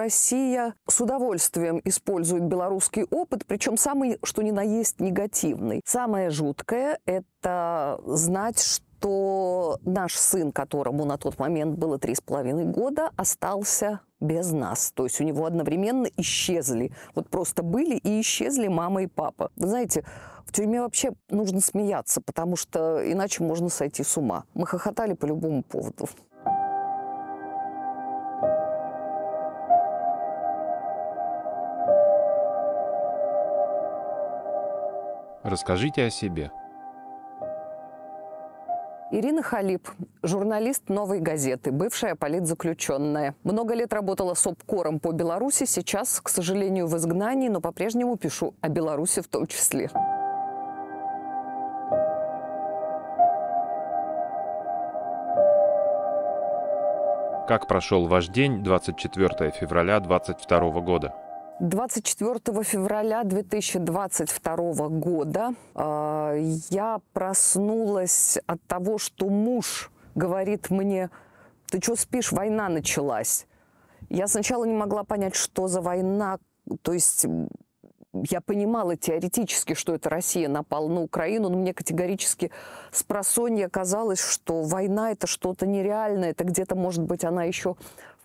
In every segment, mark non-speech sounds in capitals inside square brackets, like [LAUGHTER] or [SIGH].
Россия с удовольствием использует белорусский опыт, причем самый, что ни на есть, негативный. Самое жуткое – это знать, что что наш сын, которому на тот момент было три с половиной года, остался без нас. То есть у него одновременно исчезли. Вот просто были и исчезли мама и папа. Вы знаете, в тюрьме вообще нужно смеяться, потому что иначе можно сойти с ума. Мы хохотали по любому поводу. Расскажите о себе. Ирина Халип, журналист «Новой газеты», бывшая политзаключенная. Много лет работала с обкором по Беларуси, сейчас, к сожалению, в изгнании, но по-прежнему пишу о Беларуси в том числе. Как прошел ваш день 24 февраля 2022 года? 24 февраля 2022 года э, я проснулась от того, что муж говорит мне, ты что спишь, война началась. Я сначала не могла понять, что за война, то есть я понимала теоретически, что это Россия напала на Украину, но мне категорически с просонья казалось, что война – это что-то нереальное, это где-то, может быть, она еще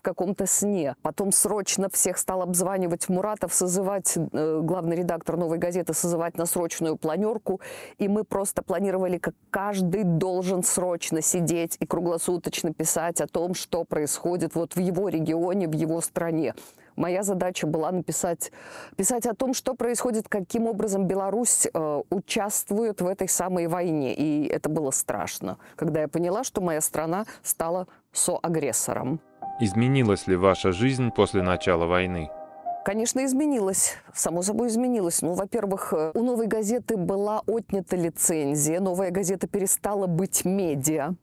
каком-то сне. Потом срочно всех стал обзванивать Муратов, созывать, э, главный редактор «Новой газеты», созывать на срочную планерку. И мы просто планировали, как каждый должен срочно сидеть и круглосуточно писать о том, что происходит вот в его регионе, в его стране. Моя задача была написать, писать о том, что происходит, каким образом Беларусь э, участвует в этой самой войне. И это было страшно, когда я поняла, что моя страна стала соагрессором. Изменилась ли ваша жизнь после начала войны? Конечно, изменилось. Само собой изменилось. Ну, во-первых, э, у «Новой газеты» была отнята лицензия. «Новая газета» перестала быть медиа.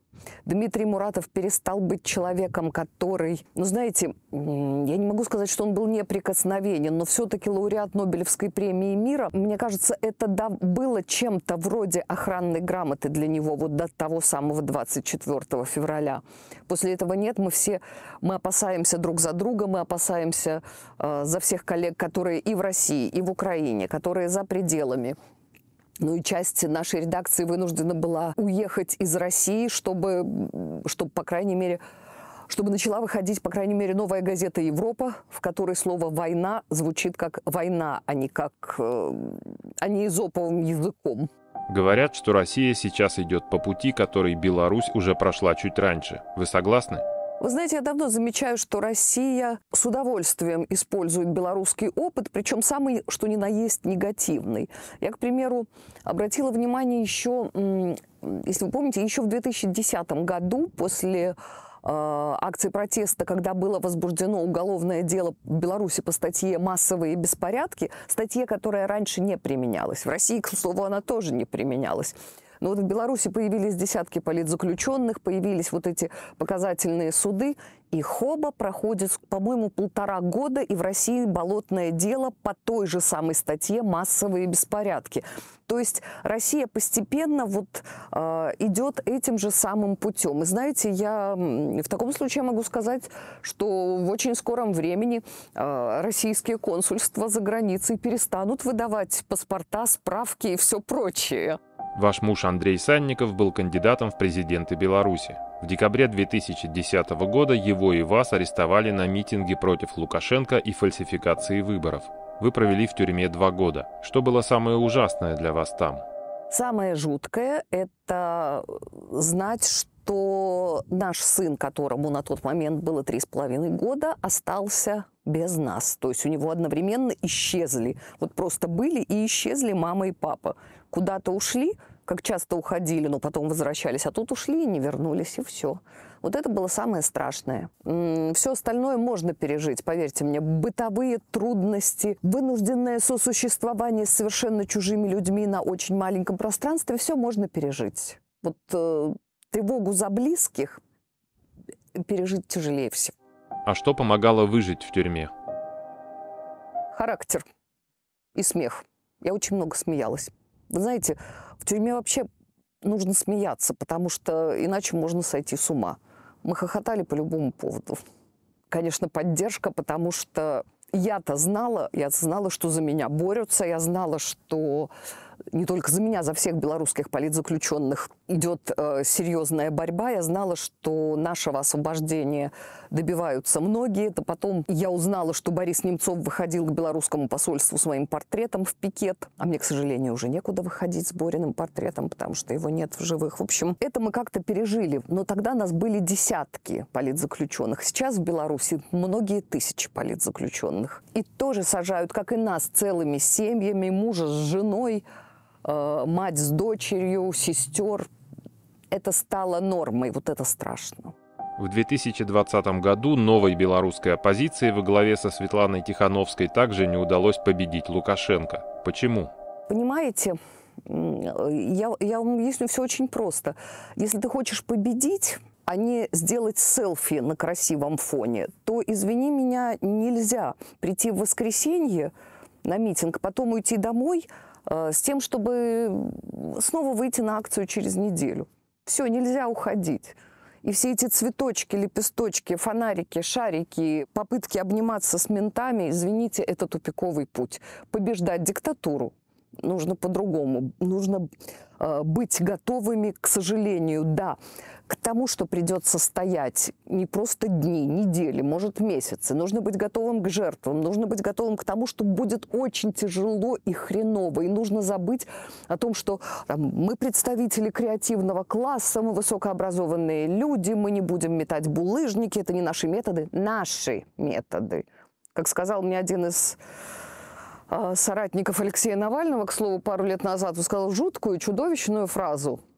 Дмитрий Муратов перестал быть человеком, который, ну знаете, я не могу сказать, что он был неприкосновенен, но все-таки лауреат Нобелевской премии мира, мне кажется, это да, было чем-то вроде охранной грамоты для него вот до того самого 24 февраля. После этого нет, мы все, мы опасаемся друг за друга, мы опасаемся э, за всех коллег, которые и в России, и в Украине, которые за пределами. Ну и часть нашей редакции вынуждена была уехать из России, чтобы, чтобы по крайней мере, чтобы начала выходить, по крайней мере, новая газета «Европа», в которой слово «война» звучит как «война», а не как... Э, а не изоповым языком. Говорят, что Россия сейчас идет по пути, который Беларусь уже прошла чуть раньше. Вы согласны? Вы знаете, я давно замечаю, что Россия с удовольствием использует белорусский опыт, причем самый, что ни на есть, негативный. Я, к примеру, обратила внимание еще, если вы помните, еще в 2010 году после э, акции протеста, когда было возбуждено уголовное дело в Беларуси по статье «Массовые беспорядки», статье, которая раньше не применялась. В России, к слову, она тоже не применялась. Но ну, вот в Беларуси появились десятки политзаключенных, появились вот эти показательные суды, и хоба проходит, по-моему, полтора года, и в России болотное дело по той же самой статье «Массовые беспорядки». То есть Россия постепенно вот э, идет этим же самым путем. И знаете, я в таком случае могу сказать, что в очень скором времени э, российские консульства за границей перестанут выдавать паспорта, справки и все прочее. Ваш муж Андрей Санников был кандидатом в президенты Беларуси. В декабре 2010 года его и вас арестовали на митинге против Лукашенко и фальсификации выборов. Вы провели в тюрьме два года. Что было самое ужасное для вас там? Самое жуткое – это э, знать, что наш сын, которому на тот момент было три с половиной года, остался без нас. То есть у него одновременно исчезли. Вот просто были и исчезли мама и папа куда-то ушли, как часто уходили, но потом возвращались, а тут ушли и не вернулись, и все. Вот это было самое страшное. Все остальное можно пережить, поверьте мне. Бытовые трудности, вынужденное сосуществование с совершенно чужими людьми на очень маленьком пространстве, все можно пережить. Вот э, тревогу за близких э, пережить тяжелее всего. А что помогало выжить в тюрьме? Характер и смех. Я очень много смеялась. Вы знаете, в тюрьме вообще нужно смеяться, потому что иначе можно сойти с ума. Мы хохотали по любому поводу. Конечно, поддержка, потому что я-то знала, я знала, что за меня борются, я знала, что не только за меня, за всех белорусских политзаключенных идет э, серьезная борьба. Я знала, что нашего освобождения добиваются многие. Это потом я узнала, что Борис Немцов выходил к белорусскому посольству с своим портретом в пикет. А мне, к сожалению, уже некуда выходить с Бориным портретом, потому что его нет в живых. В общем, это мы как-то пережили. Но тогда нас были десятки политзаключенных. Сейчас в Беларуси многие тысячи политзаключенных. И тоже сажают, как и нас, целыми семьями, мужа с женой, э, мать с дочерью, сестер. Это стало нормой. Вот это страшно. В 2020 году новой белорусской оппозиции во главе со Светланой Тихановской также не удалось победить Лукашенко. Почему? Понимаете, я, я вам объясню все очень просто. Если ты хочешь победить, а не сделать селфи на красивом фоне, то, извини меня, нельзя прийти в воскресенье на митинг, потом уйти домой э, с тем, чтобы снова выйти на акцию через неделю. Все, нельзя уходить. И все эти цветочки, лепесточки, фонарики, шарики, попытки обниматься с ментами, извините, это тупиковый путь. Побеждать диктатуру нужно по-другому. Нужно э, быть готовыми к сожалению. Да, к тому, что придется стоять не просто дни, недели, может месяцы. Нужно быть готовым к жертвам, нужно быть готовым к тому, что будет очень тяжело и хреново. И нужно забыть о том, что там, мы представители креативного класса, мы высокообразованные люди, мы не будем метать булыжники, это не наши методы, наши методы. Как сказал мне один из а, соратников Алексея Навального, к слову, пару лет назад, он сказал жуткую, чудовищную фразу –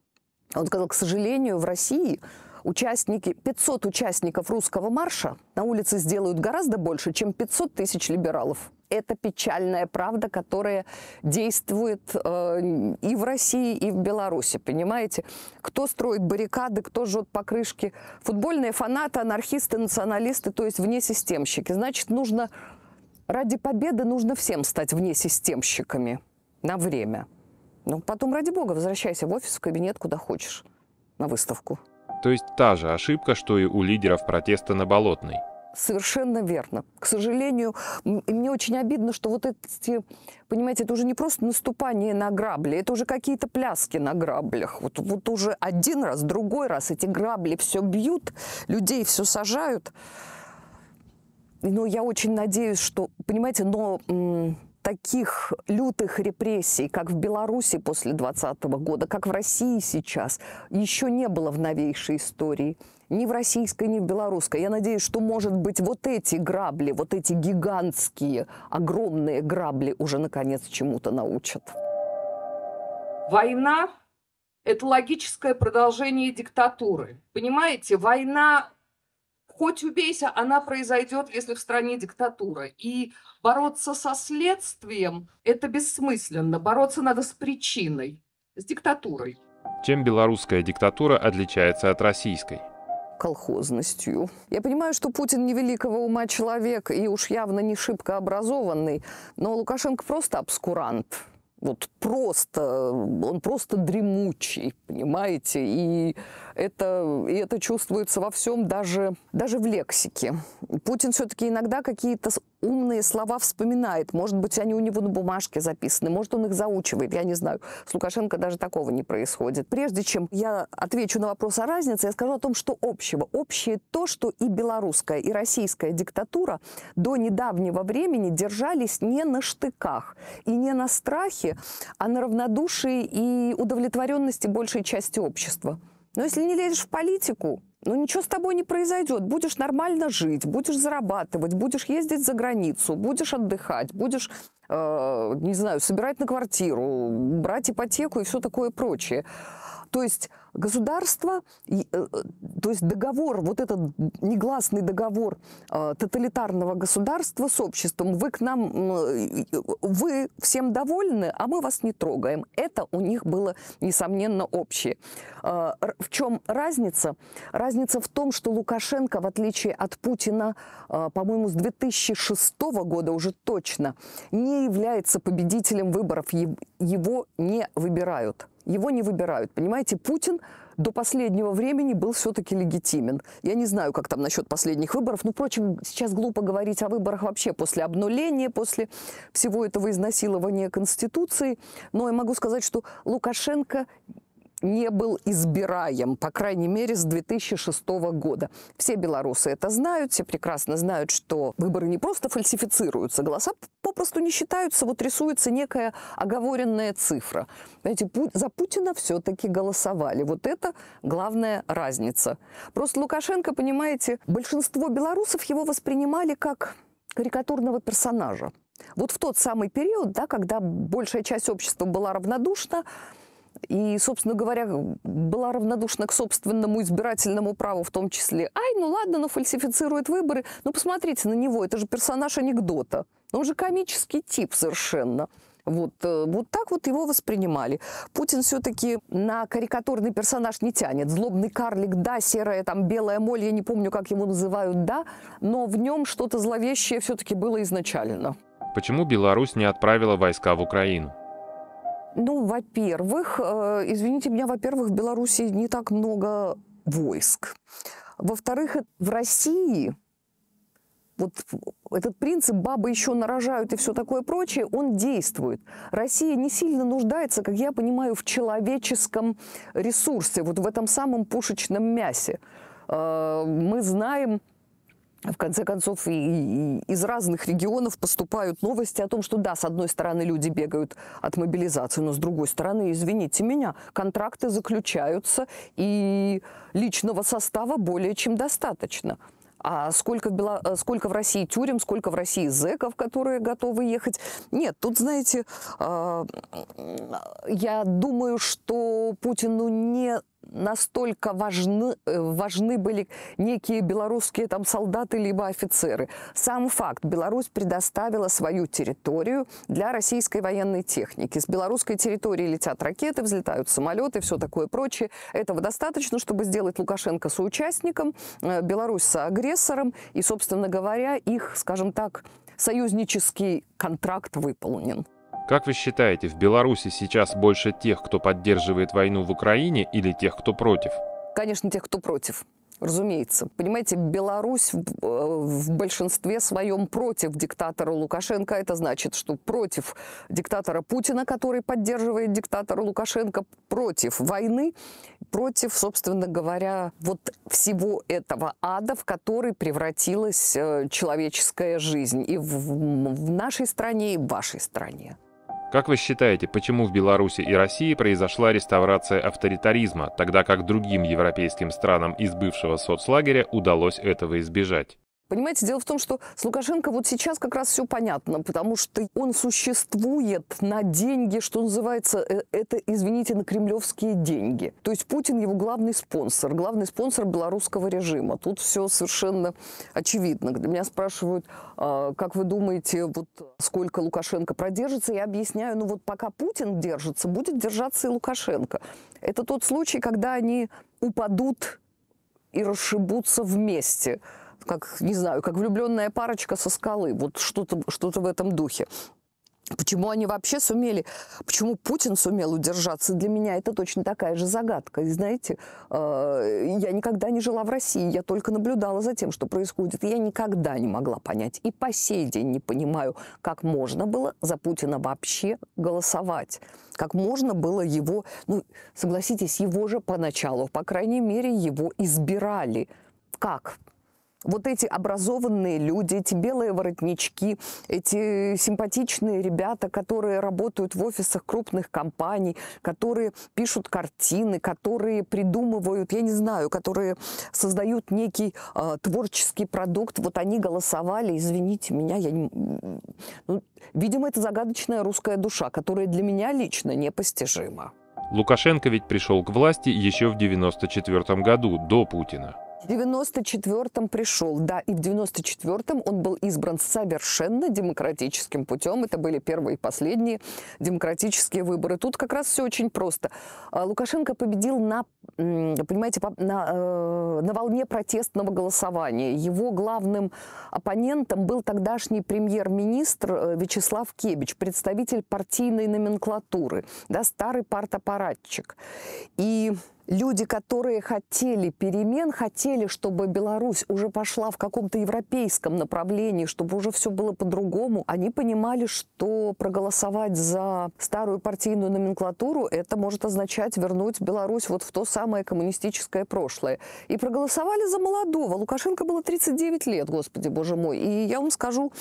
он сказал, к сожалению, в России участники, 500 участников русского марша на улице сделают гораздо больше, чем 500 тысяч либералов. Это печальная правда, которая действует э, и в России, и в Беларуси, понимаете? Кто строит баррикады, кто жжет покрышки? Футбольные фанаты, анархисты, националисты, то есть внесистемщики. Значит, нужно ради победы нужно всем стать внесистемщиками на время. Ну, потом, ради бога, возвращайся в офис, в кабинет, куда хочешь, на выставку. То есть та же ошибка, что и у лидеров протеста на Болотной. Совершенно верно. К сожалению, мне очень обидно, что вот эти, понимаете, это уже не просто наступание на грабли, это уже какие-то пляски на граблях. Вот, вот уже один раз, другой раз эти грабли все бьют, людей все сажают. Но я очень надеюсь, что, понимаете, но таких лютых репрессий, как в Беларуси после 2020 года, как в России сейчас, еще не было в новейшей истории. Ни в российской, ни в белорусской. Я надеюсь, что, может быть, вот эти грабли, вот эти гигантские, огромные грабли уже, наконец, чему-то научат. Война – это логическое продолжение диктатуры. Понимаете, война хоть убейся, она произойдет, если в стране диктатура. И бороться со следствием – это бессмысленно. Бороться надо с причиной, с диктатурой. Чем белорусская диктатура отличается от российской? колхозностью. Я понимаю, что Путин невеликого ума человек и уж явно не шибко образованный, но Лукашенко просто обскурант вот просто, он просто дремучий, понимаете, и это, и это чувствуется во всем, даже, даже в лексике. Путин все-таки иногда какие-то умные слова вспоминает. Может быть, они у него на бумажке записаны, может, он их заучивает, я не знаю. С Лукашенко даже такого не происходит. Прежде чем я отвечу на вопрос о разнице, я скажу о том, что общего. Общее то, что и белорусская, и российская диктатура до недавнего времени держались не на штыках и не на страхе, а на равнодушии и удовлетворенности большей части общества. Но если не лезешь в политику, ну ничего с тобой не произойдет. Будешь нормально жить, будешь зарабатывать, будешь ездить за границу, будешь отдыхать, будешь, э, не знаю, собирать на квартиру, брать ипотеку и все такое прочее. То есть Государство, э, э, то есть договор, вот этот негласный договор э, тоталитарного государства с обществом, вы к нам, вы всем довольны, а мы вас не трогаем. Это у них было, несомненно, общее. В чем разница? Разница в том, что Лукашенко, в отличие от Путина, по-моему, с 2006 года уже точно, не является победителем выборов, его не выбирают его не выбирают. Понимаете, Путин до последнего времени был все-таки легитимен. Я не знаю, как там насчет последних выборов. Ну, впрочем, сейчас глупо говорить о выборах вообще после обнуления, после всего этого изнасилования Конституции. Но я могу сказать, что Лукашенко не был избираем, по крайней мере, с 2006 года. Все белорусы это знают, все прекрасно знают, что выборы не просто фальсифицируются, голоса попросту не считаются, вот рисуется некая оговоренная цифра. Знаете, за Путина все-таки голосовали. Вот это главная разница. Просто Лукашенко, понимаете, большинство белорусов его воспринимали как карикатурного персонажа. Вот в тот самый период, да, когда большая часть общества была равнодушна, и, собственно говоря, была равнодушна к собственному избирательному праву в том числе. Ай, ну ладно, но ну фальсифицирует выборы. Ну посмотрите на него, это же персонаж анекдота. Он же комический тип совершенно. Вот, э, вот так вот его воспринимали. Путин все-таки на карикатурный персонаж не тянет. Злобный карлик, да, серая, там, белая моль, я не помню, как его называют, да, но в нем что-то зловещее все-таки было изначально. Почему Беларусь не отправила войска в Украину? Ну, во-первых, э, извините меня, во-первых, в Беларуси не так много войск. Во-вторых, в России вот этот принцип «бабы еще нарожают» и все такое прочее, он действует. Россия не сильно нуждается, как я понимаю, в человеческом ресурсе, вот в этом самом пушечном мясе. Э, мы знаем в конце концов, и, и из разных регионов поступают новости о том, что да, с одной стороны люди бегают от мобилизации, но с другой стороны, извините меня, контракты заключаются, и личного состава более чем достаточно. А сколько в, Бело... Э, сколько в России тюрем, сколько в России зэков, которые готовы ехать? Нет, тут, знаете, а, я думаю, что Путину не настолько важны, э, важны были некие белорусские там солдаты либо офицеры. Сам факт, Беларусь предоставила свою территорию для российской военной техники. С белорусской территории летят ракеты, взлетают самолеты, все такое прочее. Этого достаточно, чтобы сделать Лукашенко соучастником, э, Беларусь соагрессором, и, собственно говоря, их, скажем так, союзнический контракт выполнен. Как вы считаете, в Беларуси сейчас больше тех, кто поддерживает войну в Украине или тех, кто против? Конечно, тех, кто против. Разумеется. Понимаете, Беларусь в, э, в большинстве своем против диктатора Лукашенко. Это значит, что против диктатора Путина, который поддерживает диктатора Лукашенко, против войны, против, собственно говоря, вот всего этого ада, в который превратилась э, человеческая жизнь и в, в нашей стране, и в вашей стране. Как вы считаете, почему в Беларуси и России произошла реставрация авторитаризма, тогда как другим европейским странам из бывшего соцлагеря удалось этого избежать? Понимаете, дело в том, что с Лукашенко вот сейчас как раз все понятно, потому что он существует на деньги, что называется, э, это, извините, на кремлевские деньги. То есть Путин его главный спонсор, главный спонсор белорусского режима. Тут все совершенно очевидно. Когда Меня спрашивают, а, как вы думаете, вот сколько Лукашенко продержится? Я объясняю, ну вот пока Путин держится, будет держаться и Лукашенко. Это тот случай, когда они упадут и расшибутся вместе – как, не знаю, как влюбленная парочка со скалы, вот что-то что, в этом духе. Почему они вообще сумели, почему Путин сумел удержаться, для меня это точно такая же загадка. И знаете, э, я никогда не жила в России, я только наблюдала за тем, что происходит. Я никогда не могла понять и по сей день не понимаю, как можно было за Путина вообще голосовать. Как можно было его, ну, согласитесь, его же поначалу, по крайней мере, его избирали. Как? вот эти образованные люди, эти белые воротнички, эти симпатичные ребята, которые работают в офисах крупных компаний, которые пишут картины, которые придумывают, я не знаю, которые создают некий э, творческий продукт, вот они голосовали, извините меня, я не... Ну, видимо, это загадочная русская душа, которая для меня лично непостижима. Лукашенко ведь пришел к власти еще в 1994 году, до Путина. В 94-м пришел, да, и в 94-м он был избран совершенно демократическим путем. Это были первые и последние демократические выборы. Тут как раз все очень просто. А, Лукашенко победил на, понимаете, на, э, на волне протестного голосования. Его главным оппонентом был тогдашний премьер-министр э, Вячеслав Кебич, представитель партийной номенклатуры, да, старый партаппаратчик. И люди, которые хотели перемен, хотели, чтобы Беларусь уже пошла в каком-то европейском направлении, чтобы уже все было по-другому, они понимали, что проголосовать за старую партийную номенклатуру, это может означать вернуть Беларусь вот в то самое коммунистическое прошлое. И проголосовали за молодого. Лукашенко было 39 лет, господи боже мой. И я вам скажу,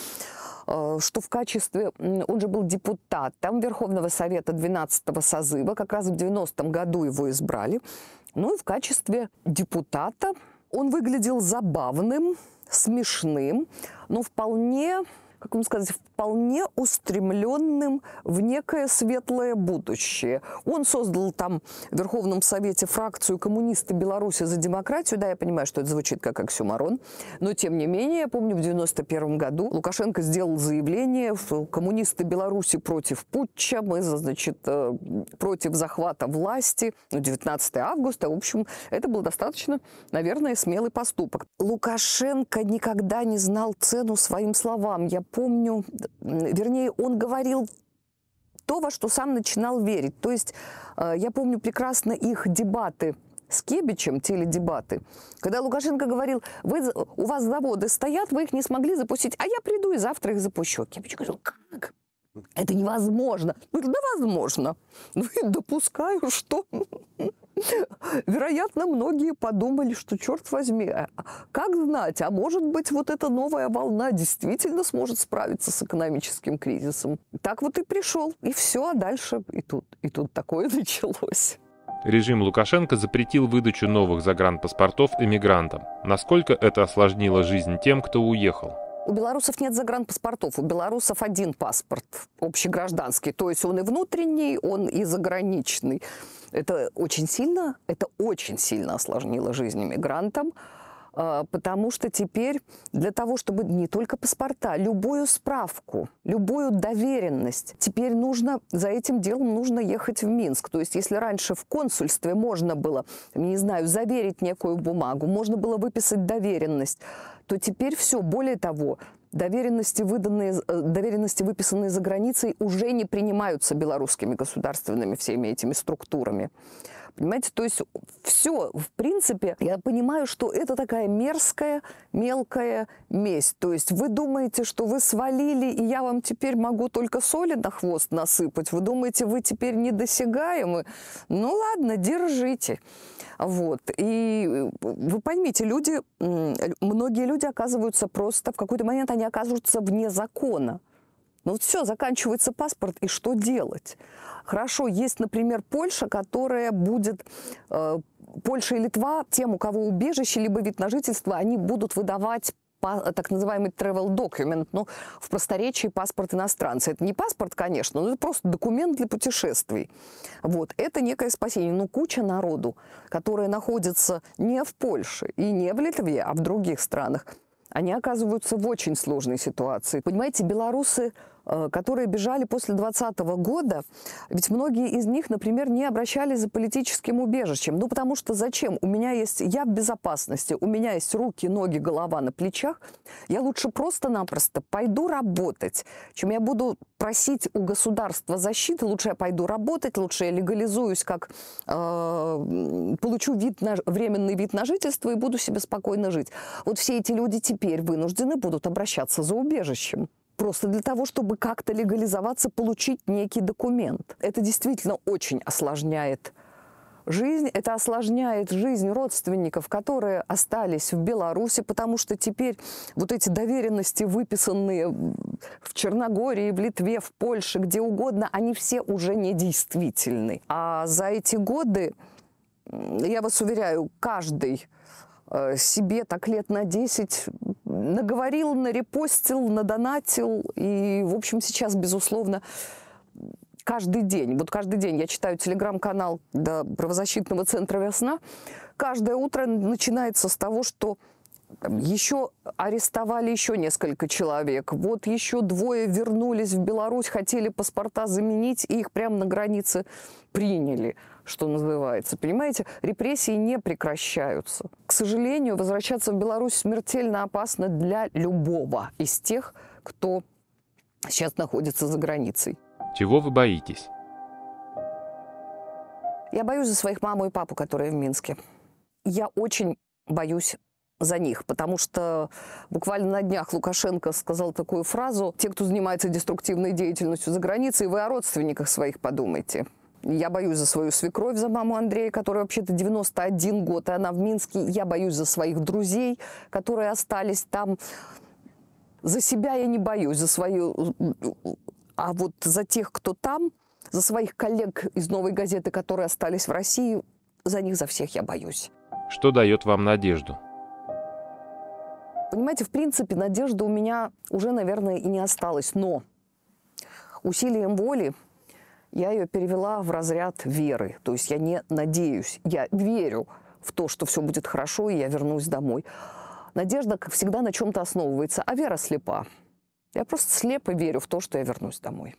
Э, что в качестве, он же был депутатом Верховного Совета 12-го созыва, как раз в 90-м году его избрали, ну и в качестве депутата он выглядел забавным, смешным, но вполне как вам сказать, вполне устремленным в некое светлое будущее. Он создал там в Верховном Совете фракцию коммунисты Беларуси за демократию. Да, я понимаю, что это звучит как оксюмарон, но тем не менее, я помню, в 91 году Лукашенко сделал заявление, что коммунисты Беларуси против путча, мы, значит, э, против захвата власти. 19 ну, августа, в общем, это был достаточно, наверное, смелый поступок. Лукашенко никогда не знал цену своим словам. Я помню, вернее, он говорил то, во что сам начинал верить. То есть э, я помню прекрасно их дебаты с Кебичем, теледебаты, когда Лукашенко говорил, вы, у вас заводы стоят, вы их не смогли запустить, а я приду и завтра их запущу. Кебич говорил, как? Это невозможно. Ну, да возможно. Ну допускаю, что вероятно, многие подумали, что, черт возьми, а, как знать, а может быть, вот эта новая волна действительно сможет справиться с экономическим кризисом. Так вот и пришел, и все, а дальше и тут, и тут такое [LAUGHS] началось. Режим Лукашенко запретил выдачу новых загранпаспортов иммигрантам. Насколько это осложнило жизнь тем, кто уехал? У белорусов нет загранпаспортов, у белорусов один паспорт общегражданский, то есть он и внутренний, он и заграничный. Это очень сильно, это очень сильно осложнило жизнь иммигрантам. А, потому что теперь для того, чтобы не только паспорта, любую справку, любую доверенность, теперь нужно, за этим делом нужно ехать в Минск. То есть если раньше в консульстве можно было, не знаю, заверить некую бумагу, можно было выписать доверенность, то теперь все, более того, доверенности, выданные, э, доверенности, выписанные за границей, уже не принимаются белорусскими государственными всеми этими структурами. Понимаете, то есть все, в принципе, я понимаю, что это такая мерзкая, мелкая месть. То есть вы думаете, что вы свалили, и я вам теперь могу только соли на хвост насыпать. Вы думаете, вы теперь недосягаемы? Ну ладно, держите. Вот. И э, вы поймите, люди, э, многие люди оказываются просто, в какой-то момент они оказываются вне закона. Ну вот все, заканчивается паспорт, и что делать? Хорошо, есть, например, Польша, которая будет... Э, Польша и Литва, тем, у кого убежище, либо вид на жительство, они будут выдавать так называемый travel document, ну, в просторечии паспорт иностранца. Это не паспорт, конечно, но это просто документ для путешествий. Вот, это некое спасение. Но куча народу, которые находятся не в Польше и не в Литве, а в других странах, они оказываются в очень сложной ситуации. Понимаете, белорусы Э, которые бежали после 2020 года, ведь многие из них, например, не обращались за политическим убежищем. Ну, потому что зачем? У меня есть... Я в безопасности, у меня есть руки, ноги, голова на плечах. Я лучше просто-напросто пойду работать, чем я буду просить у государства защиты. Лучше я пойду работать, лучше я легализуюсь, как э, получу вид на, временный вид на жительство и буду себе спокойно жить. Вот все эти люди теперь вынуждены будут обращаться за убежищем просто для того, чтобы как-то легализоваться, получить некий документ. Это действительно очень осложняет жизнь. Это осложняет жизнь родственников, которые остались в Беларуси, потому что теперь вот эти доверенности, выписанные в Черногории, в Литве, в Польше, где угодно, они все уже недействительны. А за эти годы, я вас уверяю, каждый э, себе так лет на 10 наговорил, нарепостил, надонатил. И, в общем, сейчас, безусловно, каждый день, вот каждый день я читаю телеграм-канал до правозащитного центра «Весна», каждое утро начинается с того, что еще арестовали еще несколько человек, вот еще двое вернулись в Беларусь, хотели паспорта заменить, и их прямо на границе приняли – что называется. Понимаете, репрессии не прекращаются. К сожалению, возвращаться в Беларусь смертельно опасно для любого из тех, кто сейчас находится за границей. Чего вы боитесь? Я боюсь за своих маму и папу, которые в Минске. Я очень боюсь за них, потому что буквально на днях Лукашенко сказал такую фразу «Те, кто занимается деструктивной деятельностью за границей, вы о родственниках своих подумайте» я боюсь за свою свекровь, за маму Андрея, которая вообще-то 91 год, и она в Минске. Я боюсь за своих друзей, которые остались там. За себя я не боюсь, за свою... А вот за тех, кто там, за своих коллег из «Новой газеты», которые остались в России, за них, за всех я боюсь. Что дает вам надежду? Понимаете, в принципе, надежда у меня уже, наверное, и не осталась. Но усилием воли – я ее перевела в разряд веры. То есть я не надеюсь, я верю в то, что все будет хорошо, и я вернусь домой. Надежда, как всегда, на чем-то основывается, а вера слепа. Я просто слепо верю в то, что я вернусь домой.